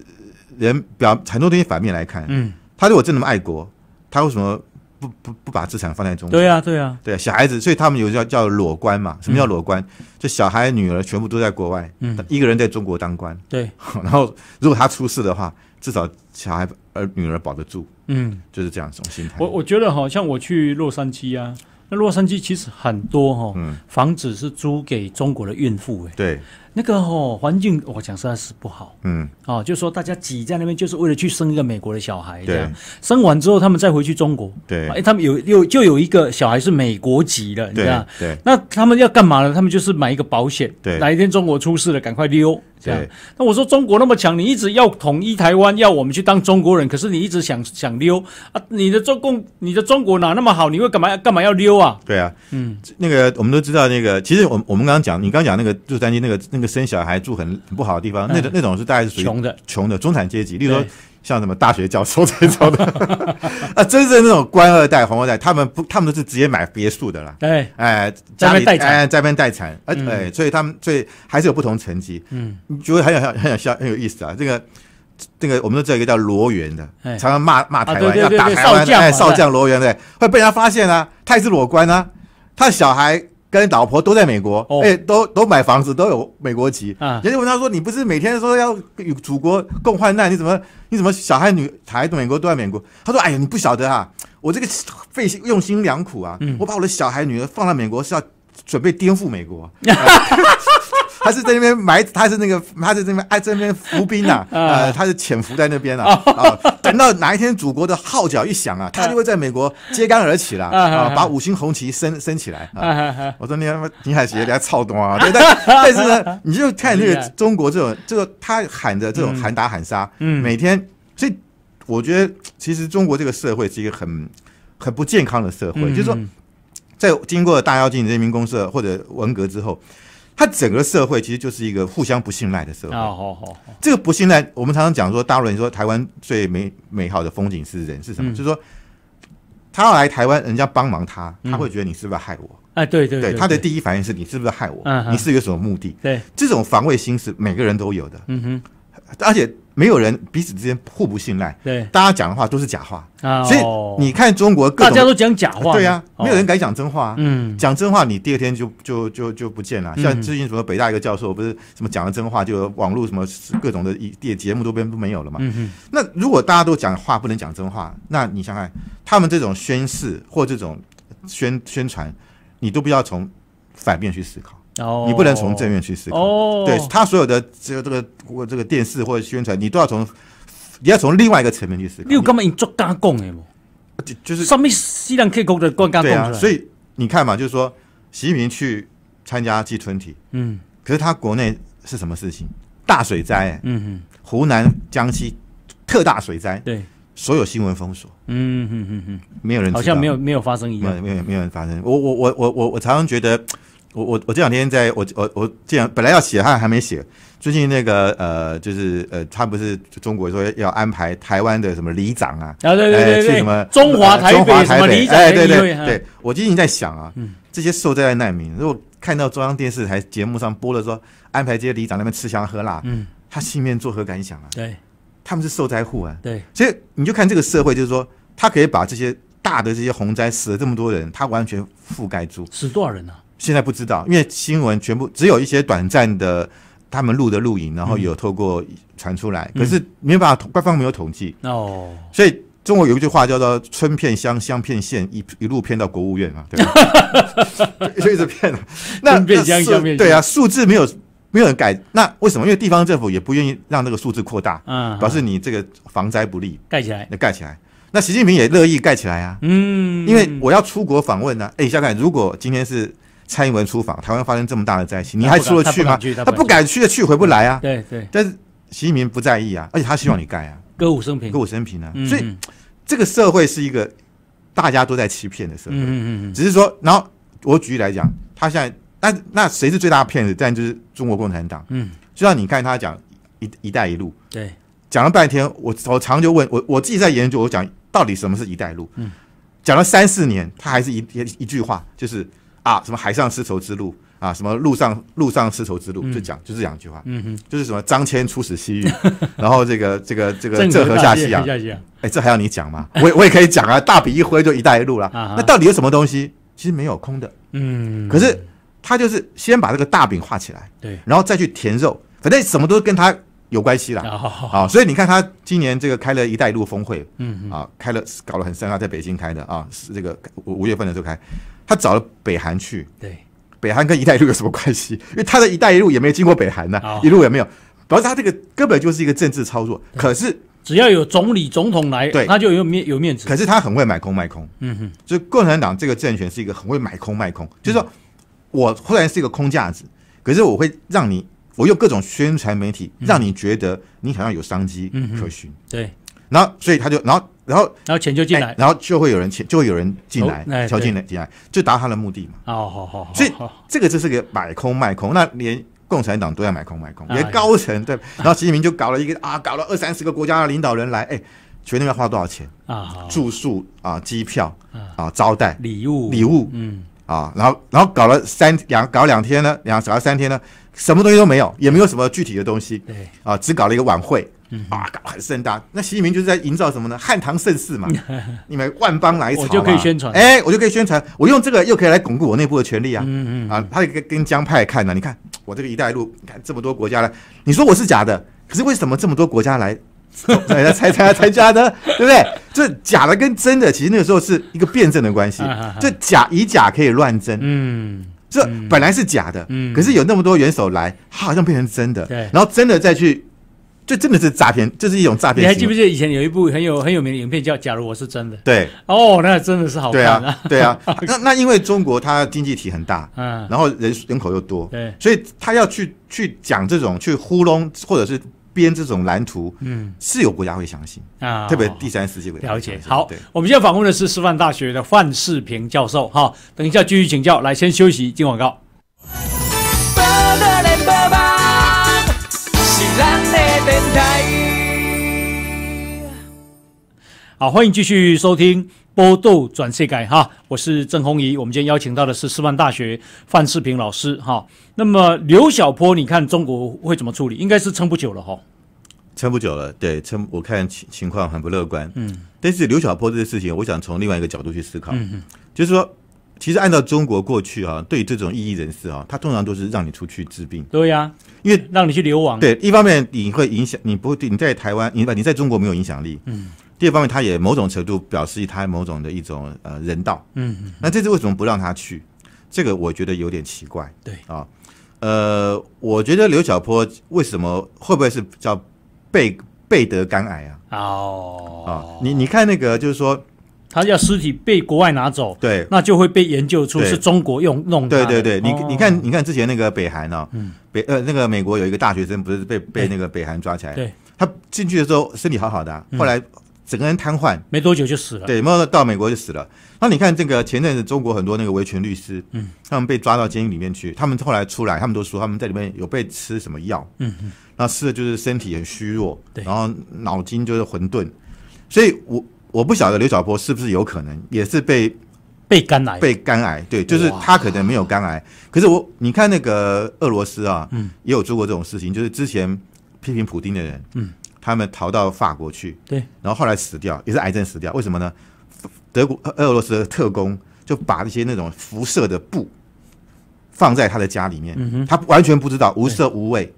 人表很多东西反面来看，嗯，他如果真那么爱国，他为什么？不不不把资产放在中国。对啊，对啊，对，啊，小孩子，所以他们有时候叫裸官嘛。什么叫裸官？就小孩、女儿全部都在国外，嗯，一个人在中国当官。对。然后，如果他出事的话，至少小孩儿女儿保得住。嗯，就是这样一种心态。我我觉得，好像我去洛杉矶啊，那洛杉矶其实很多哈，房子是租给中国的孕妇哎。对。那个哦，环境，我讲实在是不好。嗯。哦，就说大家挤在那边，就是为了去生一个美国的小孩。样生完之后，他们再回去中国。对。哎，他们有又就有一个小孩是美国籍的，你知道对。那他们要干嘛呢？他们就是买一个保险。对。哪一天中国出事了，赶快溜。样。那我说中国那么强，你一直要统一台湾，要我们去当中国人，可是你一直想想溜啊？你的中共，你的中国哪那么好？你会干嘛要干嘛要溜啊？对啊。嗯。那个我们都知道，那个其实我我们刚刚讲，你刚刚讲那个是杉矶那个那个。生小孩住很很不好的地方，那种那种是大概是属于穷的穷的中产阶级，例如说像什么大学教授 这种的 啊，真正那种官二代、皇二代，他们不他们都是直接买别墅的啦。对，哎，家里哎，在边待产，哎，所以他们所以还是有不同层级。嗯，觉得很有很有笑很有意思啊。这个这个我们都知道一个叫罗源的，常常骂骂台湾要打台湾，哎，少将罗源的会被人家发现啊，他也是裸官啊，他的小孩。跟老婆都在美国，哎，都都买房子，都有美国籍。啊，人家问他说：“你不是每天说要与祖国共患难，你怎么你怎么小孩女孩子美国都在美国？”他说：“哎呀，你不晓得啊，我这个费心用心良苦啊，我把我的小孩女儿放到美国是要准备颠覆美国。他是在那边埋，他是那个，他是那边哎，那边伏兵呐，呃，他是潜伏在那边啊，等到哪一天祖国的号角一响啊，他就会在美国揭竿而起啦，啊，把五星红旗升升起来。我说你，你海杰，你还操懂啊？对的，但是呢，你就看这个中国这种，这个他喊的这种喊打喊杀，嗯，每天，所以我觉得其实中国这个社会是一个很很不健康的社会，就是说，在经过大跃进、人民公社或者文革之后。他整个社会其实就是一个互相不信赖的社会。哦，好好这个不信赖，我们常常讲说，大陆人说台湾最美美好的风景是人是什么？就是说，他要来台湾，人家帮忙他，他会觉得你是不是害我？哎，对对对，他的第一反应是你是不是害我？嗯，你是有什么目的？对，这种防卫心是每个人都有的。嗯哼，而且。没有人彼此之间互不信赖，对，大家讲的话都是假话，所以你看中国，大家都讲假话，对呀，没有人敢讲真话，嗯，讲真话你第二天就就就就不见了。像最近什么北大一个教授不是什么讲了真话，就网络什么各种的电节目都变没有了嘛。那如果大家都讲话不能讲真话，那你想想，他们这种宣誓或这种宣宣传，你都不要从反面去思考。你不能从正面去思考，对他所有的这个这个或这个电视或者宣传，你都要从你要从另外一个层面去思考。你有根本以家讲的吗？就是上面西南各国的专干讲出来？对啊，所以你看嘛，就是说习近平去参加 g 春体，嗯，可是他国内是什么事情？大水灾，嗯嗯，湖南、江西特大水灾，对，所有新闻封锁，嗯嗯嗯嗯，没有人，好像没有没有发生一样，没有没有人发生。我我我我我我常常觉得。我我我这两天在，我我我这样本来要写，还还没写。最近那个呃，就是呃，他不是中国说要安排台湾的什么里长啊，啊对对对，去什么中华台北什么里长，哎对对对。我最近在想啊，这些受灾的难民如果看到中央电视台节目上播了说安排这些里长那边吃香喝辣，嗯，他心里面作何感想啊？对，他们是受灾户啊，对。所以你就看这个社会，就是说他可以把这些大的这些洪灾死了这么多人，他完全覆盖住。死多少人呢？现在不知道，因为新闻全部只有一些短暂的他们录的录影，然后有透过传出来。可是没办法，官方没有统计哦。所以中国有一句话叫做“村骗乡，乡骗县，一一路骗到国务院”嘛，对吧？一直骗了。那对啊，数字没有没有人改。那为什么？因为地方政府也不愿意让那个数字扩大，嗯，表示你这个防灾不利，盖起来，那盖起来。那习近平也乐意盖起来啊，嗯，因为我要出国访问呢。哎，小凯，如果今天是。蔡英文出访台湾，发生这么大的灾情，你还出得去吗？他不敢去的，去回不来啊。对对。但是习近平不在意啊，而且他希望你盖啊。歌舞升平，歌舞升平啊。所以这个社会是一个大家都在欺骗的社会。嗯嗯嗯。只是说，然后我举例来讲，他现在，那那谁是最大的骗子？但就是中国共产党。嗯。就像你看他讲“一一带一路”，对，讲了半天，我我常就问我我自己在研究，我讲到底什么是“一带一路”？嗯。讲了三四年，他还是一一句话，就是。啊，什么海上丝绸之路啊，什么陆上陆上丝绸之路，就讲就这两句话，嗯哼，就是什么张骞出使西域，然后这个这个这个郑和下西洋，哎，这还要你讲吗？我我也可以讲啊，大笔一挥就一带一路了。那到底有什么东西？其实没有空的，嗯，可是他就是先把这个大饼画起来，对，然后再去填肉，反正什么都跟他。有关系啦，好，所以你看他今年这个开了一带一路峰会，嗯，啊，开了搞得很深啊，在北京开的啊，是这个五五月份的时候开，他找了北韩去，对，北韩跟一带一路有什么关系？因为他的一带一路也没经过北韩呢，一路也没有，主要是他这个根本就是一个政治操作。可是只要有总理、总统来，对，他就有面有面子。可是他很会买空卖空，嗯哼，就共产党这个政权是一个很会买空卖空，就是说我虽然是一个空架子，可是我会让你。我用各种宣传媒体，让你觉得你好像有商机可循。对，然后所以他就，然后然后然后钱就进来，然后就会有人钱就会有人进来，敲进来进来，就达他的目的嘛。哦，好好，好，所以这个就是个买空卖空，那连共产党都要买空卖空，连高层对。然后习近平就搞了一个啊，搞了二三十个国家的领导人来，哎，全都要花多少钱啊？住宿啊，机票啊，啊，招待礼物礼物，嗯。啊，然后，然后搞了三两，搞两天呢，两搞了三天呢，什么东西都没有，也没有什么具体的东西。对，啊，只搞了一个晚会，啊，搞得很盛大。那习近平就是在营造什么呢？汉唐盛世嘛，你们万邦来朝，我就可以宣传，哎，我就可以宣传，我用这个又可以来巩固我内部的权利啊。嗯嗯，啊，他跟跟江派看呢，你看我这个一带一路，你看这么多国家来，你说我是假的，可是为什么这么多国家来？大家猜猜啊，猜假的，对不对？这假的跟真的，其实那个时候是一个辩证的关系。这假以假可以乱真，嗯，这本来是假的，嗯，可是有那么多元首来，他好像变成真的，对。然后真的再去，这真的是诈骗，这是一种诈骗。你还记不记得以前有一部很有很有名的影片叫《假如我是真的》？对，哦，那真的是好。对啊，对啊。那那因为中国它经济体很大，嗯，然后人人口又多，对，所以他要去去讲这种去糊弄，或者是。编这种蓝图，嗯，是有国家会相信啊，特别第三世界国家。了解，好，我们现在访问的是师范大学的范世平教授，哈，等一下继续请教，来先休息进广告。好，欢迎继续收听。波度转世改哈，我是郑红怡。我们今天邀请到的是师范大学范世平老师哈。那么刘晓波，你看中国会怎么处理？应该是撑不久了哈。撑不久了，对，撑我看情情况很不乐观。嗯。但是刘晓波这个事情，我想从另外一个角度去思考。嗯。就是说，其实按照中国过去啊，对这种异议人士啊，他通常都是让你出去治病。对呀。因为让你去流亡。对，一方面你会影响，你不会对你在台湾，你你在中国没有影响力。嗯。第二方面，他也某种程度表示他某种的一种呃人道。嗯嗯。那这次为什么不让他去？这个我觉得有点奇怪。对啊，呃，我觉得刘晓波为什么会不会是叫被被得肝癌啊？哦啊，你你看那个，就是说他要尸体被国外拿走，对，那就会被研究出是中国用弄的。对对对，你你看，你看之前那个北韩啊，北呃那个美国有一个大学生不是被被那个北韩抓起来？对，他进去的时候身体好好的，后来。整个人瘫痪，没多久就死了。对，有到美国就死了。那你看这个前阵子中国很多那个维权律师，嗯，他们被抓到监狱里面去，他们后来出来，他们都说他们在里面有被吃什么药，嗯嗯，那吃的就是身体很虚弱，对，然后脑筋就是混沌。所以我我不晓得刘小波是不是有可能也是被被肝癌，被肝癌，对，就是他可能没有肝癌，可是我你看那个俄罗斯啊，嗯，也有做过这种事情，就是之前批评普丁的人，嗯。他们逃到法国去，对，然后后来死掉，也是癌症死掉。为什么呢？德国、俄罗斯的特工就把那些那种辐射的布放在他的家里面，他完全不知道，无色无味，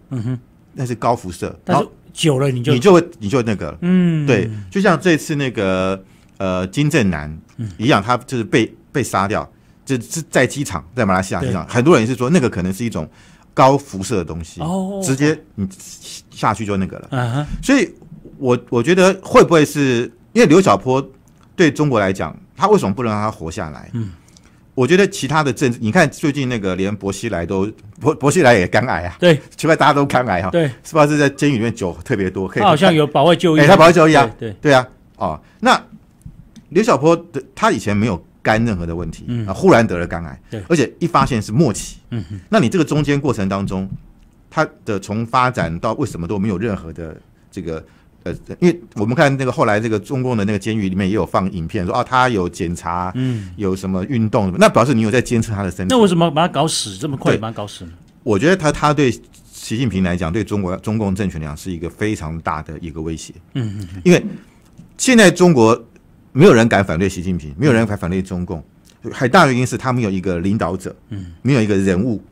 那是高辐射。但是久了你就你就你就那个，嗯，对，就像这次那个呃金正男一样，他就是被被杀掉，就是在机场，在马来西亚机场，很多人也是说那个可能是一种。高辐射的东西，直接你下去就那个了。嗯所以我我觉得会不会是因为刘晓波对中国来讲，他为什么不能让他活下来？嗯，我觉得其他的政治，你看最近那个连薄熙来都薄薄熙来也肝癌啊，对，奇怪大家都肝癌哈，对，是不是在监狱里面酒特别多？可以好像有保卫就医，他保卫就医啊，对对啊，哦，那刘小波的他以前没有。肝任何的问题，嗯，啊，忽然得了肝癌，对，而且一发现是末期，嗯嗯，那你这个中间过程当中，他的从发展到为什么都没有任何的这个呃，因为我们看那个后来这个中共的那个监狱里面也有放影片说啊，他有检查，嗯，有什么运动，那表示你有在监测他的身体，那为什么把他搞死这么快，把他搞死呢？我觉得他他对习近平来讲，对中国中共政权来讲是一个非常大的一个威胁，嗯嗯，因为现在中国。没有人敢反对习近平，没有人敢反对中共，很大原因是他没有一个领导者，嗯，没有一个人物，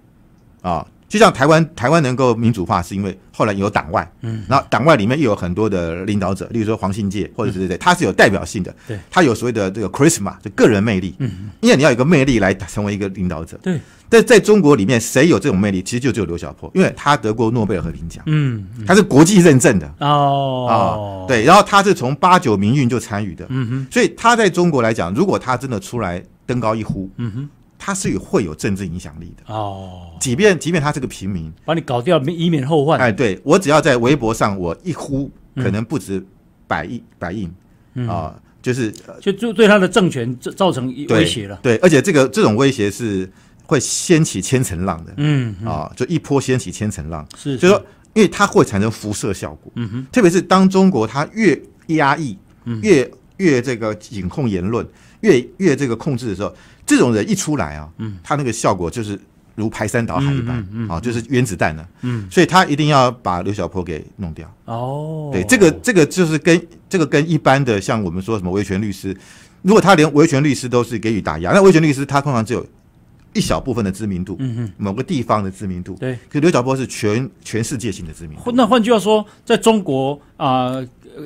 啊。就像台湾，台湾能够民主化，是因为后来有党外，嗯，然后党外里面又有很多的领导者，例如说黄信介或者是谁谁，他是有代表性的，对，他有所谓的这个 charisma，就个人魅力，嗯，因为你要有个魅力来成为一个领导者，对，但在中国里面，谁有这种魅力，其实就只有刘小波，因为他得过诺贝尔和平奖，嗯，他是国际认证的，哦，啊，对，然后他是从八九民运就参与的，嗯哼，所以他在中国来讲，如果他真的出来登高一呼，嗯哼。他是有会有政治影响力的哦，即便即便他是个平民，把你搞掉，以免后患。哎，对我只要在微博上我一呼，可能不止百亿百亿，啊，就是就就对他的政权造成威胁了。对，而且这个这种威胁是会掀起千层浪的，嗯啊，就一波掀起千层浪。是，就说因为它会产生辐射效果，嗯哼，特别是当中国它越压抑，越越这个紧控言论，越越这个控制的时候。这种人一出来啊，他那个效果就是如排山倒海一般啊，就是原子弹呢。嗯，所以他一定要把刘小波给弄掉。哦，对，这个这个就是跟这个跟一般的像我们说什么维权律师，如果他连维权律师都是给予打压，那维权律师他通常只有一小部分的知名度，某个地方的知名度。对，可刘晓波是全全世界性的知名度。那换句话说，在中国啊，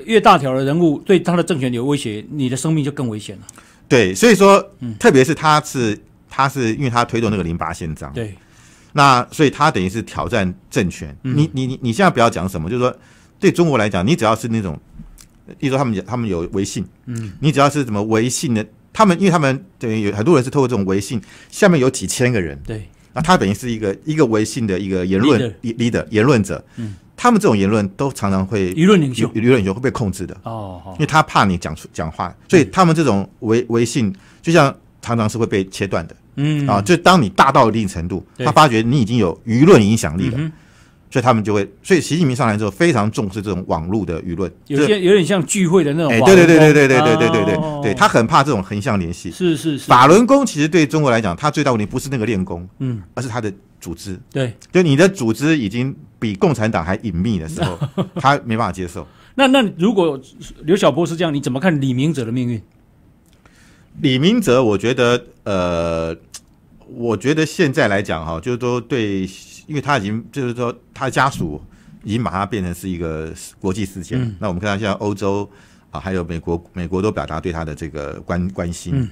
越大条的人物对他的政权有威胁，你的生命就更危险了。对，所以说，特别是他是，他是，因为他推动那个零八宪章，对，那所以他等于是挑战政权。你你你你现在不要讲什么，就是说对中国来讲，你只要是那种，例如他们讲，他们有微信，嗯，你只要是怎么微信的，他们因为他们等于有很多人是透过这种微信，下面有几千个人，对，那他等于是一个一个微信的一个言论 leader，言论者，嗯。他们这种言论都常常会舆论领袖，舆论领袖会被控制的哦，因为他怕你讲出讲话，所以他们这种微微信就像常常是会被切断的，嗯啊，就当你大到一定程度，他发觉你已经有舆论影响力了，所以他们就会，所以习近平上来之后非常重视这种网络的舆论，有些有点像聚会的那种，哎，对对对对对对对对对对，对他很怕这种横向联系，是是是。法轮功其实对中国来讲，他最大问题不是那个练功，嗯，而是他的组织，对，就你的组织已经。比共产党还隐秘的时候，他没办法接受。那那如果刘晓波是这样，你怎么看李明哲的命运？李明哲，我觉得呃，我觉得现在来讲哈，就是说对，因为他已经就是说他的家属已经把他变成是一个国际事件。那我们看到现在欧洲啊，还有美国，美国都表达对他的这个关关心。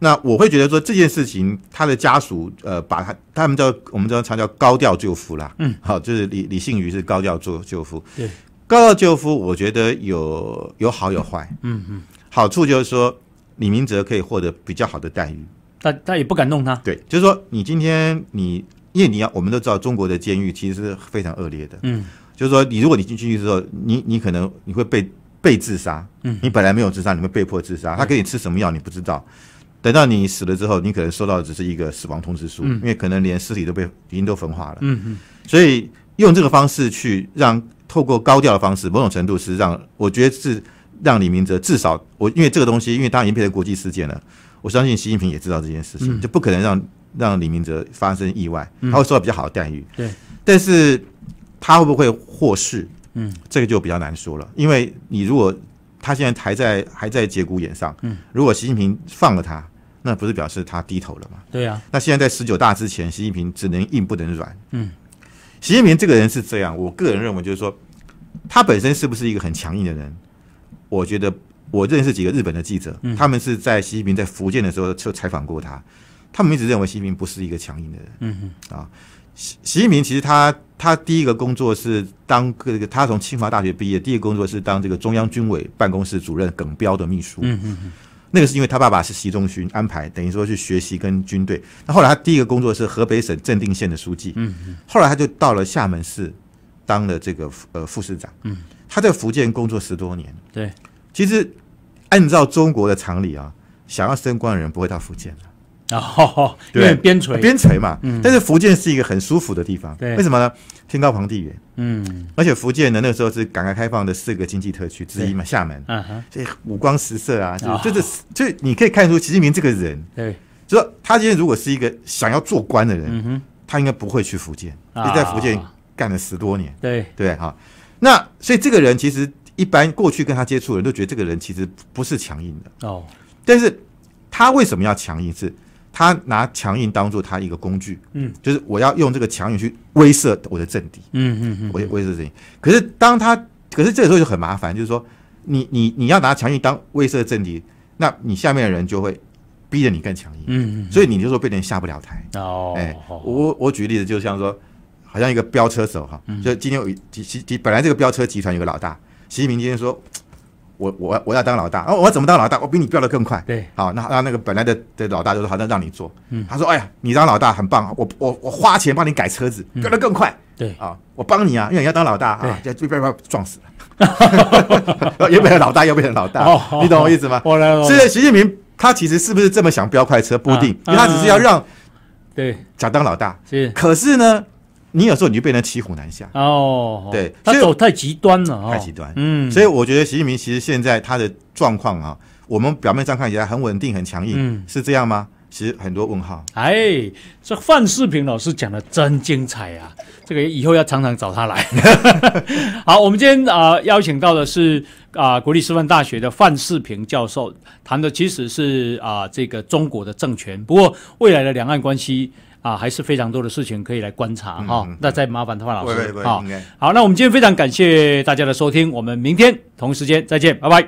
那我会觉得说这件事情，他的家属呃，把他他们叫我们叫常叫高调救夫啦，嗯，好，就是李李信宇是高调做救夫，对，高调救夫，我觉得有有好有坏，嗯嗯，好处就是说李明哲可以获得比较好的待遇，但但也不敢弄他，对，就是说你今天你，因为你要我们都知道中国的监狱其实是非常恶劣的，嗯，就是说你如果你进去的时候，你你可能你会被被自杀，嗯，你本来没有自杀，你会被迫自杀，他给你吃什么药你不知道。等到你死了之后，你可能收到的只是一个死亡通知书，因为可能连尸体都被已经都焚化了。嗯嗯。所以用这个方式去让透过高调的方式，某种程度是让我觉得是让李明哲至少我因为这个东西，因为他已经变成国际事件了。我相信习近平也知道这件事情，就不可能让让李明哲发生意外，他会受到比较好的待遇。对。但是他会不会获释？嗯，这个就比较难说了。因为你如果他现在还在还在节骨眼上，嗯，如果习近平放了他。那不是表示他低头了吗？对呀。那现在在十九大之前，习近平只能硬不能软。嗯。习近平这个人是这样，我个人认为就是说，他本身是不是一个很强硬的人？我觉得我认识几个日本的记者，他们是在习近平在福建的时候就采访过他，他们一直认为习近平不是一个强硬的人。嗯嗯。啊，习习近平其实他他第一个工作是当个这个，他从清华大学毕业，第一个工作是当这个中央军委办公室主任耿彪的秘书。嗯嗯嗯。那个是因为他爸爸是习仲勋安排，等于说去学习跟军队。那后来他第一个工作是河北省正定县的书记，嗯嗯，后来他就到了厦门市，当了这个呃副市长，嗯，他在福建工作十多年，对，其实按照中国的常理啊，想要升官的人不会到福建的。哦，因为边陲边陲嘛，嗯，但是福建是一个很舒服的地方，对，为什么呢？天高皇帝远，嗯，而且福建呢，那时候是改革开放的四个经济特区之一嘛，厦门，嗯哼，所以五光十色啊，就就是就你可以看出习近平这个人，对，就说他今天如果是一个想要做官的人，他应该不会去福建，因在福建干了十多年，对对哈，那所以这个人其实一般过去跟他接触的人都觉得这个人其实不是强硬的哦，但是他为什么要强硬是？他拿强硬当做他一个工具，嗯，就是我要用这个强硬去威慑我的政敌，嗯嗯嗯，威威慑政敌。可是当他，可是这时候就很麻烦，就是说，你你你要拿强硬当威慑政敌，那你下面的人就会逼着你更强硬，嗯嗯，所以你就说被人下不了台。哦，哎，我我举例子就像说，好像一个飙车手哈，就今天有，其实本来这个飙车集团有个老大，习近平今天说。我我我要当老大，我怎么当老大？我比你飙得更快。对，好，那那那个本来的的老大就说：好，那让你做。嗯，他说：哎呀，你当老大很棒，我我我花钱帮你改车子，飙得更快。对，啊，我帮你啊，因为你要当老大啊，就被被撞死了。变 成老大又变成老大，你懂我意思吗？我来所以习近平他其实是不是这么想飙快车不一定，因为他只是要让对想当老大。是，可是呢？你有时候你就变成骑虎难下哦，对，他走太极端了，太极端，嗯，所以我觉得习近平其实现在他的状况啊，我们表面上看起来很稳定很强硬，嗯，是这样吗？其实很多问号。哎，这范世平老师讲的真精彩啊！这个以后要常常找他来。好，我们今天啊邀请到的是啊国立师范大学的范世平教授，谈的其实是啊这个中国的政权，不过未来的两岸关系。啊，还是非常多的事情可以来观察哈。那再麻烦话，老师啊。好，那我们今天非常感谢大家的收听，我们明天同一时间再见，拜拜。